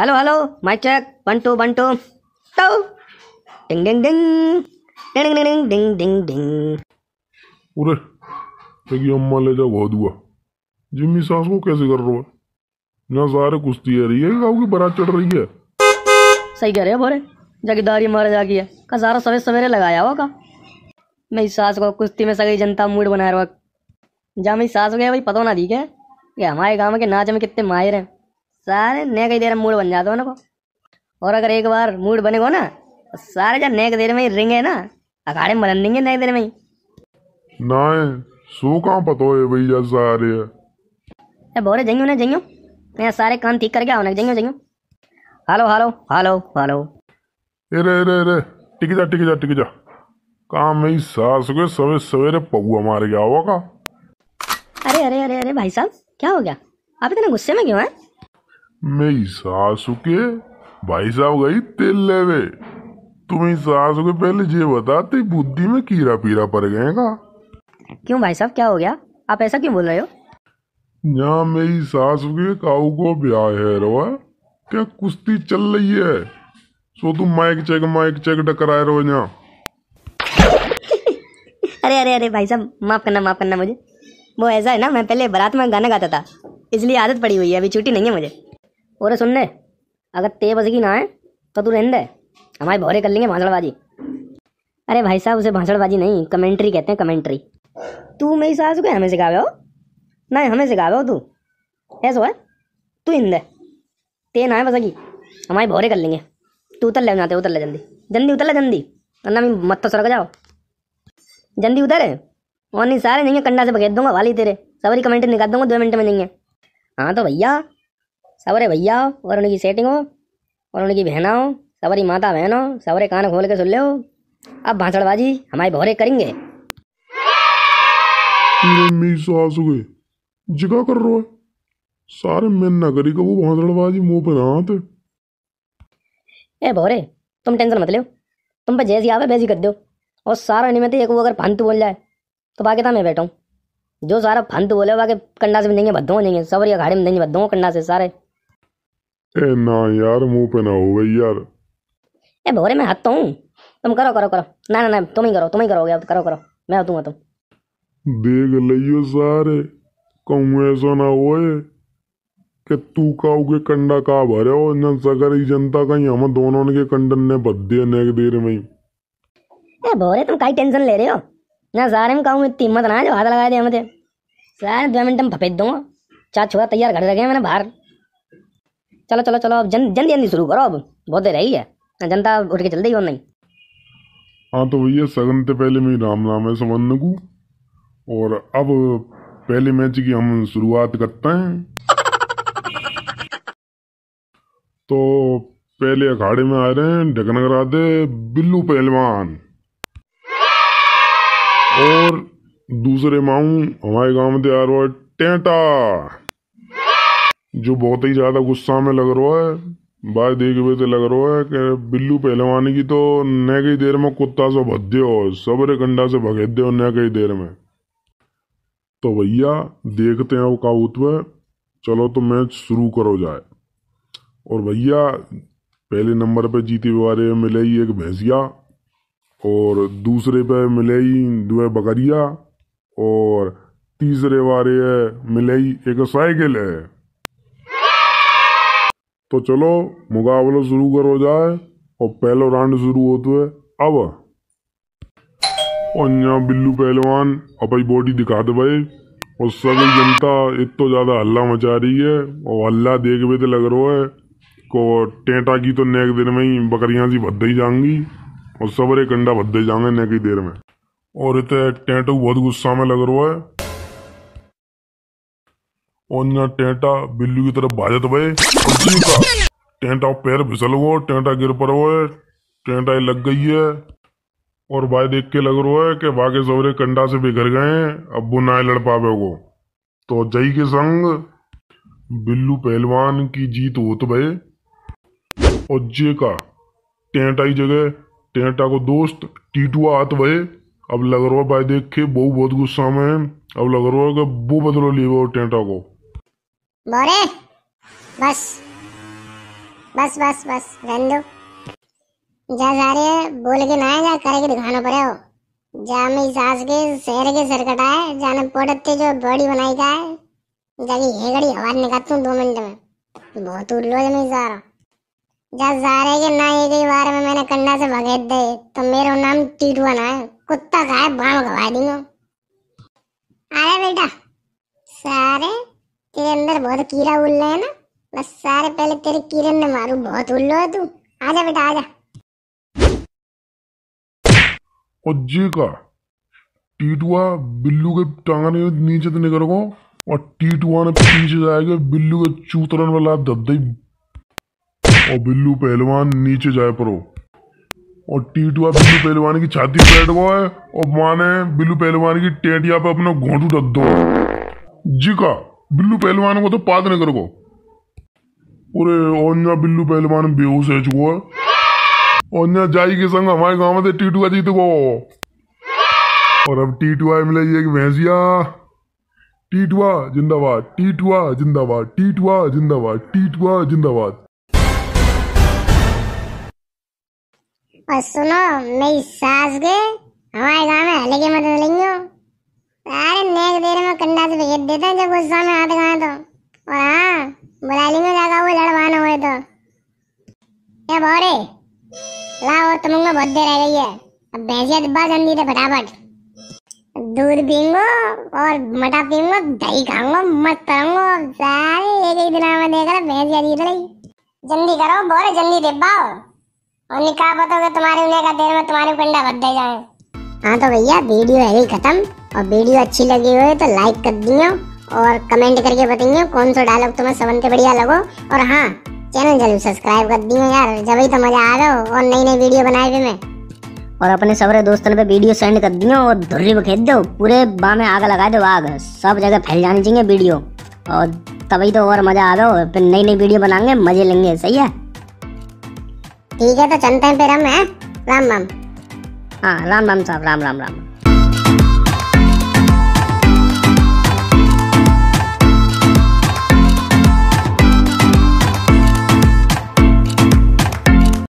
hello hello mike check one two one two तो ding डिंग डिंग डिंग डिंग डिंग डिंग डिंग उरे अरे तेरी अम्मा ले जा बहुत हुआ जिम्मी सास को कैसे कर रहा है ना सारे कुश्ती है रही है गाँव की बारात चढ़ रही है सही कह रहे हो बोरे जगदारी महाराजा की है का सारा सवेरे सवेरे लगाया होगा मेरी सास को कुश्ती में सगई जनता मूड बना रहा जा मेरी सास गया भाई पता ना दी क्या हमारे गांव के नाच में कितने माहिर हैं सारे नेक ही देर में मूड बन जाता है उनको और अगर एक बार मूड बनेगा ना तो सारे जन नेक देर में ही रिंग है ना अखाड़े मरन देंगे नेक देर में ही नहीं सो कहाँ पता है भैया सारे ये बोरे जंगियो ना जंगियो मैं सारे कान ठीक करके आओ ना जंगियो जंगियो हेलो हेलो हेलो हेलो अरे अरे अरे टिक जा टिक जा टिक जा काम मेरी सास को सवे सवेरे पगुआ मार गया होगा अरे अरे अरे अरे भाई साहब क्या हो गया आप इतने गुस्से में क्यों हैं मेरी के भाई साहब गई तेल लेवे तुम्हें के पहले ये बताते बुद्धि में कीरा पीरा पड़ गए क्यों भाई साहब क्या हो गया आप ऐसा क्यों बोल रहे हो यहाँ मेरी के काऊ को ब्याह है रो क्या कुश्ती चल रही है सो तुम माइक चेक माइक चेक टकराए रहो यहाँ अरे अरे अरे भाई साहब माफ करना माफ करना मुझे वो ऐसा है ना मैं पहले बारात में गाना गाता था इसलिए आदत पड़ी हुई है अभी छुट्टी नहीं है मुझे ओरे सुनने अगर ते बजगी ना है तो तू रहने दे हमारे भौरे कर लेंगे भाषणबाजी अरे भाई साहब उसे भाषणबाजी नहीं कमेंट्री कहते हैं कमेंट्री तू मेरी सास को हमें सिखावे हो नहीं हमें सिखावे हो तू ऐसा है तू हिंदे ते ना है बसगी हमारे भौरे कर लेंगे तू उतर ले जाते उतर ले जल्दी जल्दी उतर ले जल्दी अन्ना मैं मत तो सड़क जाओ जल्दी उतर और नहीं सारे नहीं कंडा से बखेत दूंगा वाली तेरे सवारी कमेंट निकाल दूंगा दो मिनट में नहीं है हाँ तो भैया सवरे भैया और उनकी सेटिंग हो और उनकी बहना हो सवरी माता बहन हो सवरे कान खोल के सुन ले हो अब भाषणबाजी हमारी भौरे करेंगे जिगा कर रो है सारे मैं नगरी का वो भाषणबाजी मुंह पे हाथ ए भौरे तुम टेंशन मत लो तुम पर जैसी आवे वैसी कर दो और सारा नहीं निमित्त एक वो अगर फंत बोल जाए तो बाकी था तो मैं बैठा हूँ जो सारा फंत बोले बाकी कंडा से भी देंगे बद्दों देंगे सवरिया घाड़ी में देंगे बद्दों कंडा से सारे ए ना यार मुंह पे ना यार ए भोरे मैं तुम करो करो करो ना ना ना तुम ही करो तुम ही करोगे अब करो करो मैं तुम देख लियो सारे ऐसा ना होए कि तू कंडा का भरे हो न सगर ही जनता हम दोनों के कंडन ने ने देर में ए भोरे तुम टेंशन ले रहे हो ना सारे में इतनी हिम्मत ना जो हाथ लगा दे सारे मिनट में फपेद दूंगा चाचा छोरा तैयार घर लगे मैंने बाहर चलो चलो चलो अब जल्दी जल्दी शुरू करो अब बहुत देर आई है जनता उठ के चल रही और नहीं हाँ तो भैया सगन से पहले मेरी राम नाम है समझने को और अब पहले मैच की हम शुरुआत करते हैं तो पहले अखाड़े में आ रहे हैं ढकन करा दे बिल्लू पहलवान और दूसरे माऊ हमारे गांव में आ रहा है टेंटा जो बहुत ही ज़्यादा गुस्सा में लग रहा है भाई देखे हुए तो लग रहा है कि बिल्लू पहलवान की तो न कई देर में कुत्ता से भद्दे हो सबरे कंडा से भगे दे न कई देर में तो भैया देखते हैं वो काबूत में चलो तो मैच शुरू करो जाए और भैया पहले नंबर पे जीते वाले मिले ही एक भैंसिया और दूसरे पे मिले ही दो बकरिया और तीसरे वाले मिले ही एक साइकिल है तो चलो मुकाबला शुरू करो जाए और पहलो राउंड शुरू होते है अब और बिल्लू पहलवान अपनी बॉडी दिखा दे भाई और सभी जनता एक तो ज़्यादा हल्ला मचा रही है और हल्ला देख भी तो लग रहा है को टेंटा की तो नेक दिन में ही बकरियाँ सी भद ही जाएंगी और सबरे कंडा भद्दे जाएंगे नेक ही देर में और इतने टेंटो बहुत गुस्सा में लग रहा है और टेंटा बिल्लू की तरफ भाजत भये का टेंटा पैर फिसल गो टेंटा गिर पर है टेंटा लग गई है और भाई देख के लग रहा है कि बागे सवरे कंडा से बिखर गए हैं अब वो ना लड़ पावे को तो जय के संग बिल्लू पहलवान की जीत हो तो भाई और जे का टेंटा ही जगह टेंटा को दोस्त टीटुआ हाथ भाई अब लग रहा है भाई देख के बहु बहुत गुस्सा में अब लग रहा है कि वो बदलो लिए वो टेंटा को बोरे बस बस बस बस रहने जा जा रहे है बोल के ना जा करे के दिखाना पड़े हो जा मैं सास के शहर के सरकटा है जाने पड़ते जो बॉडी बनाई का है जाके ये हेगड़ी आवाज निकालता हूँ दो मिनट में बहुत उल्लो मैं जा रहा जा जा रहे के ना एक ही बार में मैंने कंडा से भगे दे तो मेरा नाम टीटुआ ना है कुत्ता का है बाम गवा देंगे अरे बेटा सारे अंदर बहुत कीड़ा उल रहा है ना बस सारे पहले तेरे किरण ने मारू बहुत उल्लो है तू आजा बेटा आजा अज्जी का टीटुआ बिल्लू के टांगने नीचे तो निकल गो और टीटुआ ने पीछे जाएगा बिल्लू के चूतरन वाला दब दई और बिल्लू पहलवान नीचे जाए परो और टीटुआ बिल्लू पहलवान की छाती बैठ गो है और माने बिल्लू पहलवान की टेटिया पे अपना घोंटू रख दो जी का बिल्लू पहलवान को तो पाद न करगो अरे अन्या बिल्लू पहलवान बेहोश है चुको है अन्या जाई के संग हमारे गांव में टीटू का जीत को और अब टीटू आए मिले एक भैंसिया टीटुआ जिंदाबाद टीटुआ जिंदाबाद टीटुआ जिंदाबाद टीटुआ जिंदाबाद और सुनो मैं सास गए हमारे गांव में हले मदद लेंगे गुस्सा में हाथ खाए तो और हाँ बुला में जाकर हुए लड़वाना हुए तो ये बोरे ला और लोग बहुत देर रह गई है अब भैंसिया डिब्बा तो जल्दी से फटाफट दूध पीऊंगो और मटा पीऊंगो दही खाऊंगो मत रहूंगा सारे एक एक दिन हमें देख रहा भैंसिया जीत तो रही जल्दी करो बोरे जल्दी डिब्बाओ और निकाह बताओगे तुम्हारे उन्हें का देर में तुम्हारे कुंडा बद जाए हाँ तो भैया वीडियो है ही खत्म और वीडियो अच्छी लगी हो तो लाइक कर दियो और कमेंट करके बताइए कौन सा डायलॉग तुम्हें सबन के बढ़िया लगो और हाँ चैनल जरूर सब्सक्राइब कर दिए यार जब ही तो मज़ा आ रहा हो और नई नई वीडियो बनाए भी मैं और अपने सबरे दोस्तों पे वीडियो सेंड कर दियो और धुर्री खेत दो पूरे बा में आग लगा दो आग सब जगह फैल जानी चाहिए वीडियो और तभी तो और मज़ा आ रहा हो फिर नई नई वीडियो बनाएंगे मज़े लेंगे सही है ठीक है तो चलते हैं फिर हम है राम राम हाँ राम राम साहब राम राम राम